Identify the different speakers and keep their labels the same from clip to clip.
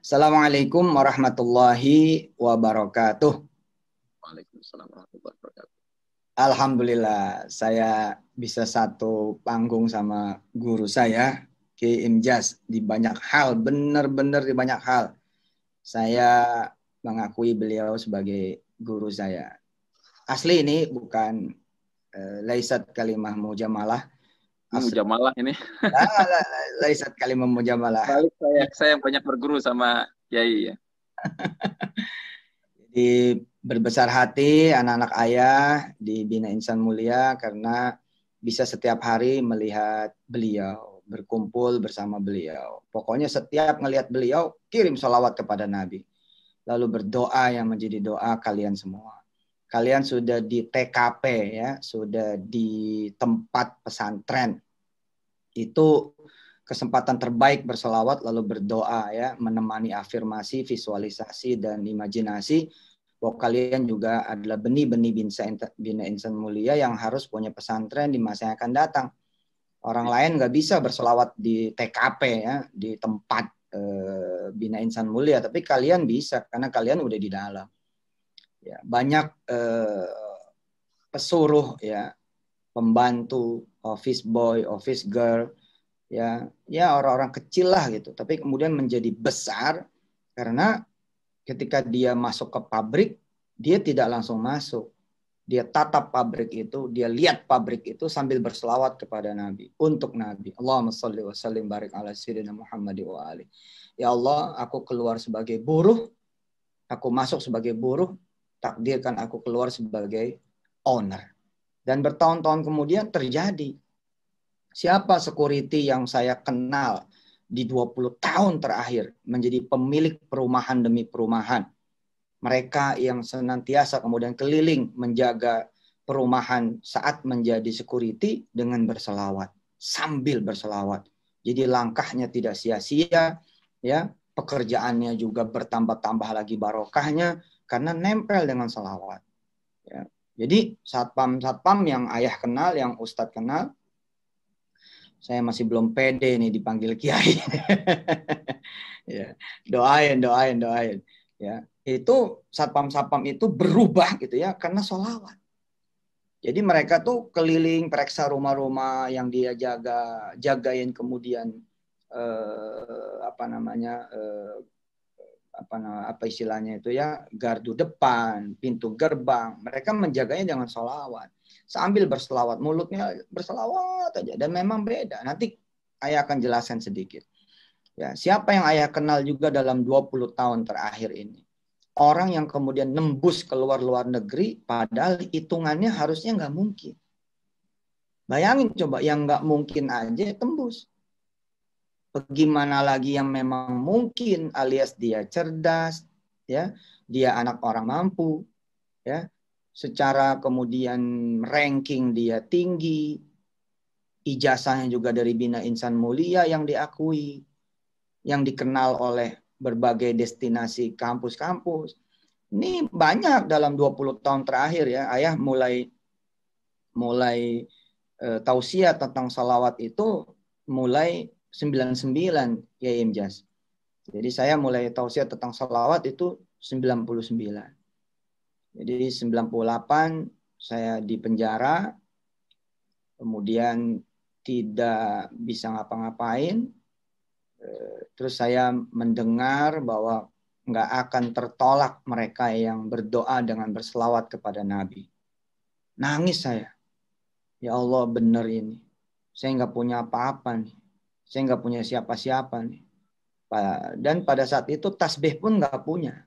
Speaker 1: Assalamualaikum warahmatullahi wabarakatuh. Waalaikumsalam warahmatullahi wabarakatuh. Alhamdulillah saya bisa satu panggung sama guru saya Ki Imjas di banyak hal, benar-benar di banyak hal. Saya mengakui beliau sebagai guru saya. Asli ini bukan Eh, laisat kalimah mujamalah. Hmm, mujamalah ini. Ah, laisat kalimah mujamalah. Balik saya, saya yang banyak berguru sama Kiai ya. Jadi berbesar hati anak-anak ayah di Bina Insan Mulia karena bisa setiap hari melihat beliau, berkumpul bersama beliau. Pokoknya setiap melihat beliau, kirim sholawat kepada Nabi. Lalu berdoa yang menjadi doa kalian semua kalian sudah di TKP ya, sudah di tempat pesantren. Itu kesempatan terbaik berselawat lalu berdoa ya, menemani afirmasi, visualisasi dan imajinasi bahwa kalian juga adalah benih-benih bina insan mulia yang harus punya pesantren di masa yang akan datang. Orang lain nggak bisa berselawat di TKP ya, di tempat e, bina insan mulia, tapi kalian bisa karena kalian udah di dalam ya, banyak eh, pesuruh ya pembantu office boy office girl ya ya orang-orang kecil lah gitu tapi kemudian menjadi besar karena ketika dia masuk ke pabrik dia tidak langsung masuk dia tatap pabrik itu, dia lihat pabrik itu sambil berselawat kepada Nabi, untuk Nabi. Allahumma salli wa sallim barik ala sirina Muhammad wa ali. Ya Allah, aku keluar sebagai buruh, aku masuk sebagai buruh, takdirkan aku keluar sebagai owner. Dan bertahun-tahun kemudian terjadi. Siapa security yang saya kenal di 20 tahun terakhir menjadi pemilik perumahan demi perumahan. Mereka yang senantiasa kemudian keliling menjaga perumahan saat menjadi security dengan berselawat, sambil berselawat. Jadi langkahnya tidak sia-sia, ya pekerjaannya juga bertambah-tambah lagi barokahnya, karena nempel dengan salawat. Ya. Jadi satpam-satpam yang ayah kenal, yang ustadz kenal, saya masih belum pede nih dipanggil kiai. ya. Doain, doain, doain. Ya. Itu satpam-satpam itu berubah gitu ya karena solawat. Jadi mereka tuh keliling periksa rumah-rumah yang dia jaga, jagain kemudian eh, apa namanya eh, apa apa istilahnya itu ya gardu depan, pintu gerbang. Mereka menjaganya dengan solawat. Sambil berselawat, mulutnya berselawat aja. Dan memang beda. Nanti ayah akan jelaskan sedikit. Ya, siapa yang ayah kenal juga dalam 20 tahun terakhir ini? Orang yang kemudian nembus keluar luar negeri, padahal hitungannya harusnya nggak mungkin. Bayangin coba, yang nggak mungkin aja tembus. Bagaimana lagi yang memang mungkin alias dia cerdas, ya, dia anak orang mampu, ya, secara kemudian ranking dia tinggi, ijazahnya juga dari Bina Insan Mulia yang diakui, yang dikenal oleh berbagai destinasi kampus-kampus. Ini banyak dalam 20 tahun terakhir ya, ayah mulai mulai e, tausiah tentang salawat itu mulai 99 ya Imjas. Jadi saya mulai tausiah tentang salawat itu 99. Jadi 98 saya di penjara, kemudian tidak bisa ngapa-ngapain. Eh, terus saya mendengar bahwa nggak akan tertolak mereka yang berdoa dengan berselawat kepada Nabi. Nangis saya. Ya Allah benar ini. Saya nggak punya apa-apa nih. Saya nggak punya siapa-siapa nih. Dan pada saat itu tasbih pun nggak punya.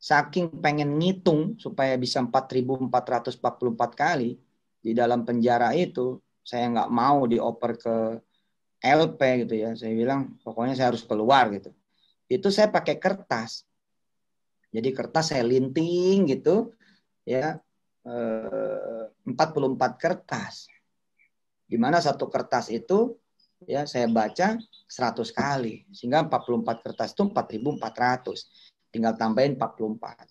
Speaker 1: Saking pengen ngitung supaya bisa 4.444 kali di dalam penjara itu, saya nggak mau dioper ke LP gitu ya. Saya bilang pokoknya saya harus keluar gitu. Itu saya pakai kertas. Jadi kertas saya linting gitu ya 44 eh, kertas. Di mana satu kertas itu ya saya baca 100 kali sehingga 44 kertas itu 4400 tinggal tambahin 44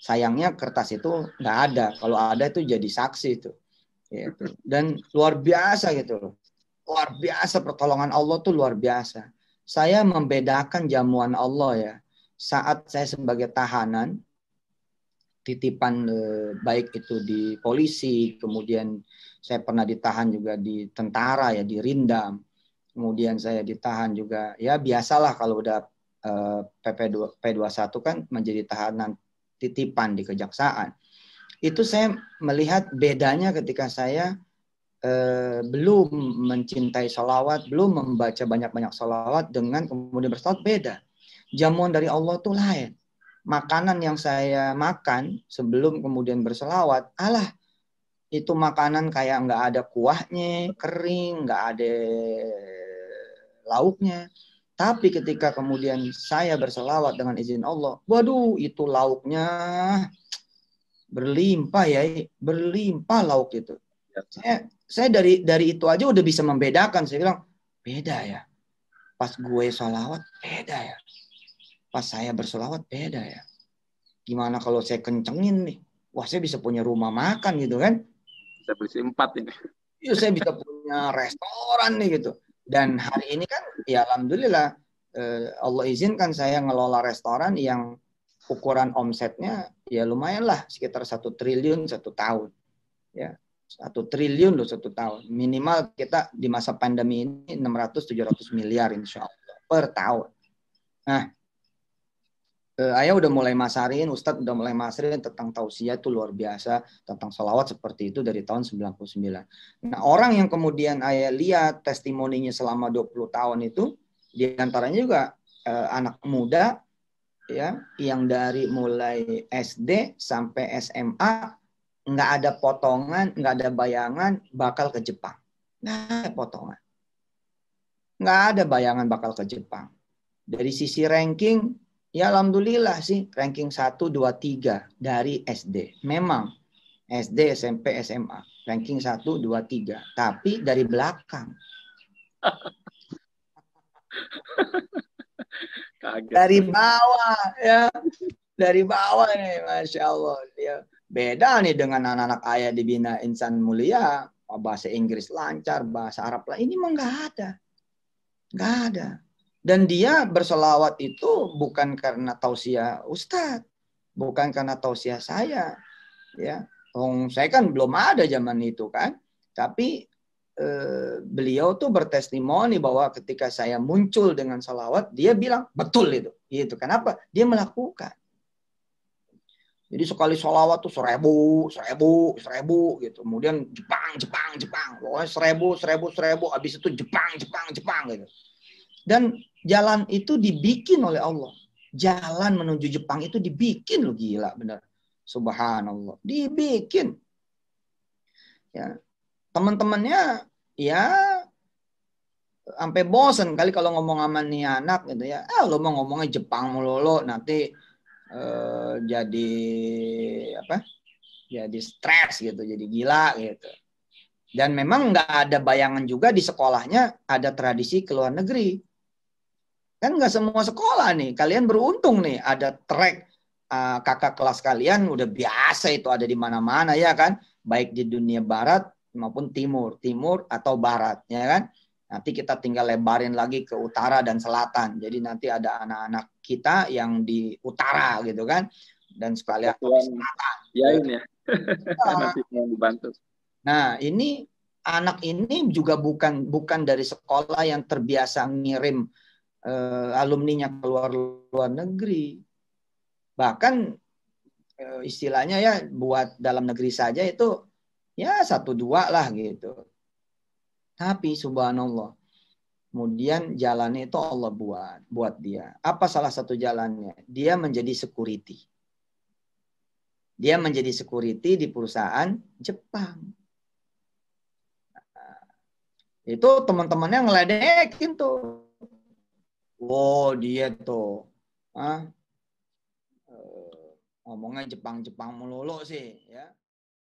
Speaker 1: sayangnya kertas itu nggak ada kalau ada itu jadi saksi itu gitu. dan luar biasa gitu luar biasa pertolongan Allah tuh luar biasa saya membedakan jamuan Allah ya saat saya sebagai tahanan titipan eh, baik itu di polisi kemudian saya pernah ditahan juga di tentara ya di rindam kemudian saya ditahan juga ya biasalah kalau udah PP2 eh, P21 kan menjadi tahanan titipan di kejaksaan itu saya melihat bedanya ketika saya eh, belum mencintai sholawat, belum membaca banyak-banyak sholawat dengan kemudian bersolat beda jamuan dari Allah tuh lain makanan yang saya makan sebelum kemudian bersolawat Allah itu makanan kayak nggak ada kuahnya, kering, nggak ada lauknya. Tapi ketika kemudian saya berselawat dengan izin Allah, waduh itu lauknya berlimpah ya, berlimpah lauk itu. Ya. Saya, saya dari dari itu aja udah bisa membedakan. Saya bilang beda ya. Pas gue selawat beda ya. Pas saya berselawat beda ya. Gimana kalau saya kencengin nih? Wah saya bisa punya rumah makan gitu kan? bisa berisi empat ini. yo iya, saya bisa punya restoran nih gitu. Dan hari ini kan ya alhamdulillah eh, Allah izinkan saya ngelola restoran yang ukuran omsetnya ya lumayan lah sekitar satu triliun satu tahun. Ya satu triliun loh satu tahun minimal kita di masa pandemi ini 600-700 miliar insya Allah per tahun. Nah uh, ayah udah mulai masarin, Ustadz udah mulai masarin tentang tausiah itu luar biasa, tentang sholawat seperti itu dari tahun 99. Nah orang yang kemudian ayah lihat testimoninya selama 20 tahun itu, diantaranya juga uh, anak muda ya yang dari mulai SD sampai SMA nggak ada potongan, nggak ada bayangan bakal ke Jepang. Nggak ada potongan. Nggak ada bayangan bakal ke Jepang. Dari sisi ranking, Ya alhamdulillah sih ranking 1, 2, 3 dari SD. Memang SD, SMP, SMA. Ranking 1, 2, 3. Tapi dari belakang. Kaget. Dari bawah ya. Dari bawah nih Masya Allah. Ya. Beda nih dengan anak-anak ayah dibina insan mulia. Bahasa Inggris lancar, bahasa Arab lah. Ini mah nggak ada. Nggak ada. Dan dia berselawat itu bukan karena tausiah Ustadz, bukan karena tausiah saya. ya Oh, Saya kan belum ada zaman itu kan. Tapi eh, beliau tuh bertestimoni bahwa ketika saya muncul dengan salawat, dia bilang, betul itu. Itu Kenapa? Dia melakukan. Jadi sekali sholawat tuh seribu, seribu, seribu gitu. Kemudian Jepang, Jepang, Jepang. Oh seribu, seribu, seribu. Habis itu Jepang, Jepang, Jepang gitu. Dan Jalan itu dibikin oleh Allah. Jalan menuju Jepang itu dibikin lo gila bener. Subhanallah. Dibikin. Ya. Teman-temannya ya sampai bosen kali kalau ngomong sama nih anak gitu ya. Ah, lo mau ngomongnya Jepang mulu lo nanti eh, jadi apa? Jadi stres gitu, jadi gila gitu. Dan memang nggak ada bayangan juga di sekolahnya ada tradisi ke luar negeri. Kan nggak semua sekolah nih. Kalian beruntung nih ada track uh, kakak kelas kalian udah biasa itu ada di mana-mana ya kan. Baik di dunia barat maupun timur, timur atau barat ya kan. Nanti kita tinggal lebarin lagi ke utara dan selatan. Jadi nanti ada anak-anak kita yang di utara gitu kan dan sekalian aku selatan. Ya ini ya. dibantu. Nah, ini anak ini juga bukan bukan dari sekolah yang terbiasa ngirim alumni eh, alumninya keluar luar negeri. Bahkan uh, istilahnya ya buat dalam negeri saja itu ya satu dua lah gitu. Tapi subhanallah. Kemudian jalannya itu Allah buat buat dia. Apa salah satu jalannya? Dia menjadi security. Dia menjadi security di perusahaan Jepang nah, itu teman-temannya ngeledekin tuh Wow, oh, dia tuh. Hah? Eh, ngomongnya Jepang-Jepang melulu sih, ya.